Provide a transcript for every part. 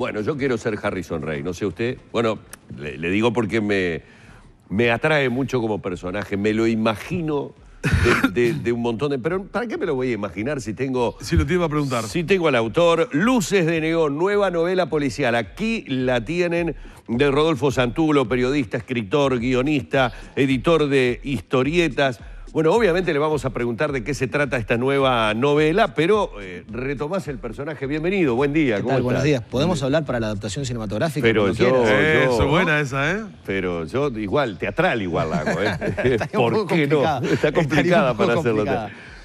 Bueno, yo quiero ser Harrison Rey, no sé usted. Bueno, le, digo porque me, me atrae mucho como personaje, me lo imagino de, un montón de. Pero ¿para qué me lo voy a imaginar si tengo. Si lo tiene a preguntar. Si tengo al autor. Luces de Neón, nueva novela policial. Aquí la tienen de Rodolfo Santulo, periodista, escritor, guionista, editor de historietas. Bueno, obviamente le vamos a preguntar de qué se trata esta nueva novela, pero eh, retomás el personaje. Bienvenido, buen día. ¿Qué Buenos días. Podemos hablar para la adaptación cinematográfica. Pero yo, buena esa, ¿eh? Pero yo igual, teatral igual hago, ¿eh? ¿Por qué no? Está complicada para hacerlo.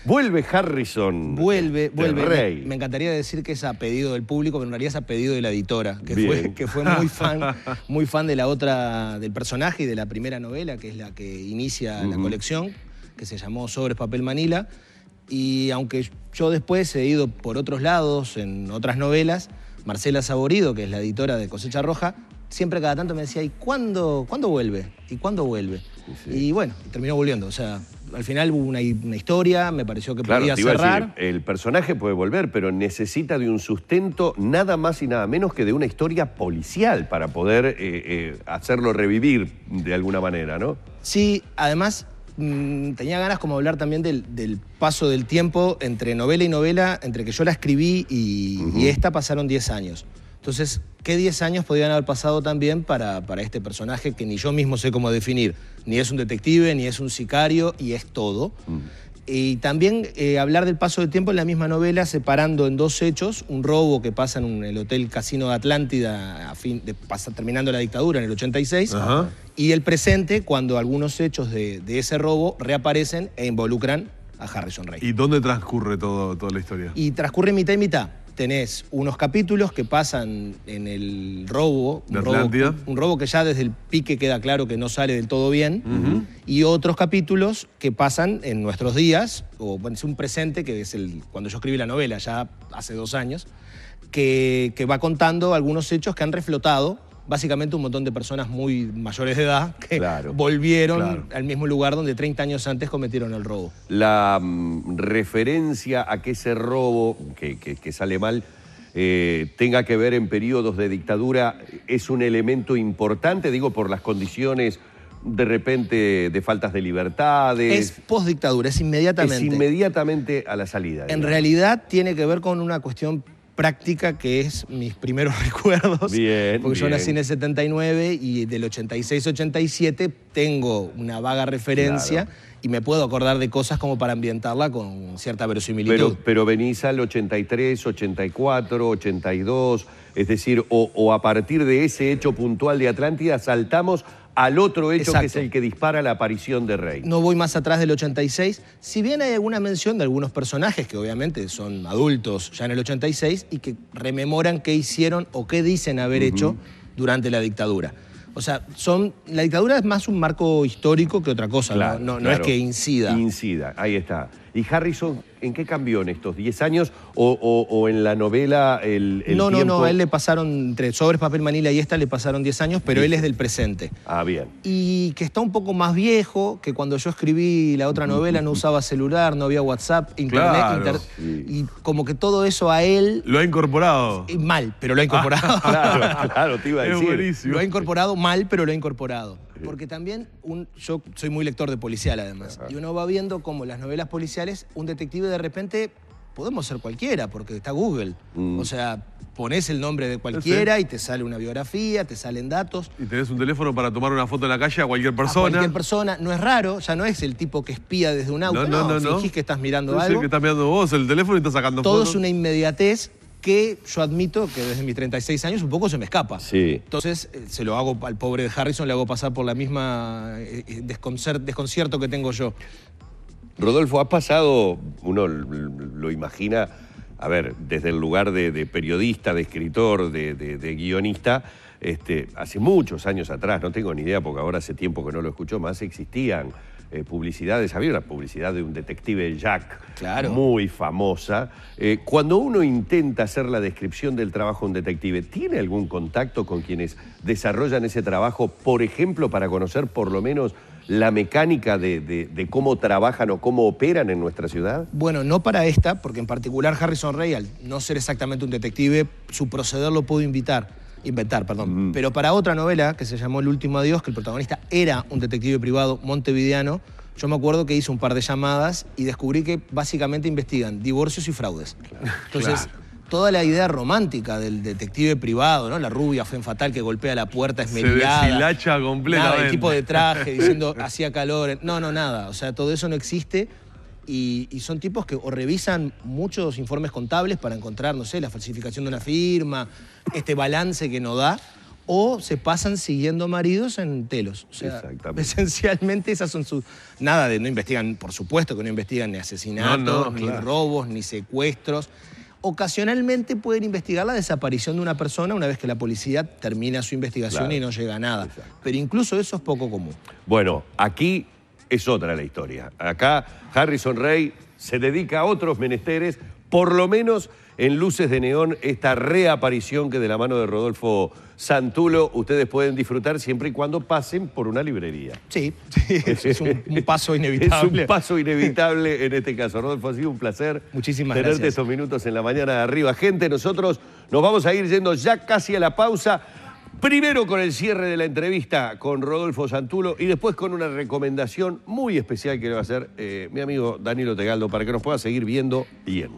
Vuelve Harrison. Vuelve, vuelve. Rey. Me, encantaría decir que es a pedido del público, pero en realidad es a pedido de la editora, que fue, muy fan, muy fan de la otra, del personaje y de la primera novela, que es la que inicia la colección que se llamó Sobres Papel Manila. Y aunque yo después he ido por otros lados, en otras novelas, Marcela Saborido, que es la editora de Cosecha Roja, siempre cada tanto me decía, ¿y cuándo, cuándo vuelve? ¿Y cuándo vuelve? Y bueno, terminó volviendo. O sea, al final hubo una, historia, me pareció que podía cerrar. el personaje puede volver, pero necesita de un sustento nada más y nada menos que de una historia policial para poder eh, eh, hacerlo revivir de alguna manera, ¿no? Sí, además Mm, tenía ganas como hablar también del, paso del tiempo entre novela y novela, entre que yo la escribí y, esta pasaron 10 años. Entonces, ¿qué 10 años podían haber pasado también para, para este personaje que ni yo mismo sé cómo definir? Ni es un detective, ni es un sicario, y es todo. Mm y también eh, hablar del paso de tiempo en la misma novela, separando en dos hechos un robo que pasa en, el Hotel Casino de Atlántida, terminando la dictadura en el 86, y el presente, cuando algunos hechos de, ese robo reaparecen e involucran a Harrison Rey. ¿Y dónde transcurre toda la historia? Y transcurre mitad y mitad tenés unos capítulos que pasan en el robo un, robo, que ya desde el pique queda claro que no sale del todo bien, y otros capítulos que pasan en nuestros días, o es un presente que es el, cuando yo escribí la novela, ya hace dos años, que, que va contando algunos hechos que han reflotado básicamente un montón de personas muy mayores de edad que volvieron al mismo lugar donde 30 años antes cometieron el robo. La mm, referencia a que ese robo, que, sale mal, eh, tenga que ver en periodos de dictadura es un elemento importante, digo, por las condiciones de repente de faltas de libertades. Es post-dictadura, es inmediatamente. Es inmediatamente a la salida. En realidad tiene que ver con una cuestión práctica, que es mis primeros recuerdos. porque yo nací en el 79 y del 86-87 tengo una vaga referencia y me puedo acordar de cosas como para ambientarla con cierta verosimilitud. Pero, pero venís al 83, 84, 82, es decir, o a partir de ese hecho puntual de Atlántida saltamos al otro hecho que es el que dispara la aparición de Rey. No voy más atrás del 86, si bien hay alguna mención de algunos personajes que obviamente son adultos ya en el 86 y que rememoran qué hicieron o qué dicen haber hecho durante la dictadura. O sea, son, la dictadura es más un marco histórico que otra cosa, ¿no? no, es que incida. Incida, ahí está. ¿Y Harrison en qué cambió en estos 10 años o, en la novela el, No, no, no, a él le pasaron, entre Sobres, Papel Manila y esta le pasaron 10 años, pero él es del presente. Ah, bien. Y que está un poco más viejo, que cuando yo escribí la otra novela no usaba celular, no había WhatsApp, internet, y como que todo eso a él... Lo ha incorporado. Mal, pero lo ha incorporado. claro, claro, te iba a decir. Lo ha incorporado mal, pero lo ha incorporado. Porque también yo soy muy lector de policial además. Y uno va viendo como las novelas policiales, un detective de repente podemos ser cualquiera, porque está Google. Mm. O sea, pones el nombre de cualquiera y te sale una biografía, te salen datos. Y tenés un teléfono para tomar una foto en la calle a cualquier persona. A cualquier persona. No es raro, ya no es el tipo que espía desde un auto. No, no, no. no, que estás mirando no algo. Es el que estás mirando vos el teléfono y estás sacando fotos. Todo es una inmediatez que yo admito que desde mis 36 años un poco se me escapa. Entonces eh, se lo hago al pobre de Harrison, le hago pasar por la misma eh, eh, desconcierto que tengo yo. Rodolfo, ha pasado, uno lo imagina, a ver, desde el lugar de, periodista, de escritor, de, guionista, este, hace muchos años atrás, no tengo ni idea porque ahora hace tiempo que no lo escucho más, existían eh, publicidades. Había una publicidad de un detective Jack muy famosa. Eh, cuando uno intenta hacer la descripción del trabajo de un detective, ¿tiene algún contacto con quienes desarrollan ese trabajo, por ejemplo, para conocer por lo menos la mecánica de, cómo trabajan o cómo operan en nuestra ciudad? Bueno, no para esta, porque en particular Harrison Rey, al no ser exactamente un detective, su proceder lo puedo invitar inventar, perdón. Mm. Pero para otra novela que se llamó El último adiós, que el protagonista era un detective privado montevideano, yo me acuerdo que hice un par de llamadas y descubrí que básicamente investigan divorcios y fraudes. Entonces, toda la idea romántica del detective privado, ¿no? La rubia fue fatal que golpea la puerta esmerilada. Se deshilacha completamente. Nada, el tipo de traje diciendo hacía calor. No, no, nada. O sea, todo eso no existe y, son tipos que o revisan muchos informes contables para encontrar, no sé, la falsificación de una firma, este balance que no da, o se pasan siguiendo maridos en telos. O sea, esencialmente esas son sus... Nada de no investigan, por supuesto que no investigan ni asesinatos, ni robos, ni secuestros. Ocasionalmente pueden investigar la desaparición de una persona una vez que la policía termina su investigación y no llega a nada. Pero incluso eso es poco común. Bueno, aquí es otra la historia. Acá Harrison Rey se dedica a otros menesteres, por lo menos en Luces de Neón, esta reaparición que de la mano de Rodolfo Santulo ustedes pueden disfrutar siempre y cuando pasen por una librería. Sí, es un, paso inevitable. es un paso inevitable en este caso. Rodolfo, ha sido un placer Muchísimas tenerte gracias. estos minutos en la mañana de arriba. Gente, nosotros nos vamos a ir yendo ya casi a la pausa. Primero con el cierre de la entrevista con Rodolfo Santulo y después con una recomendación muy especial que le va a hacer eh, mi amigo Danilo Tegaldo para que nos pueda seguir viendo bien.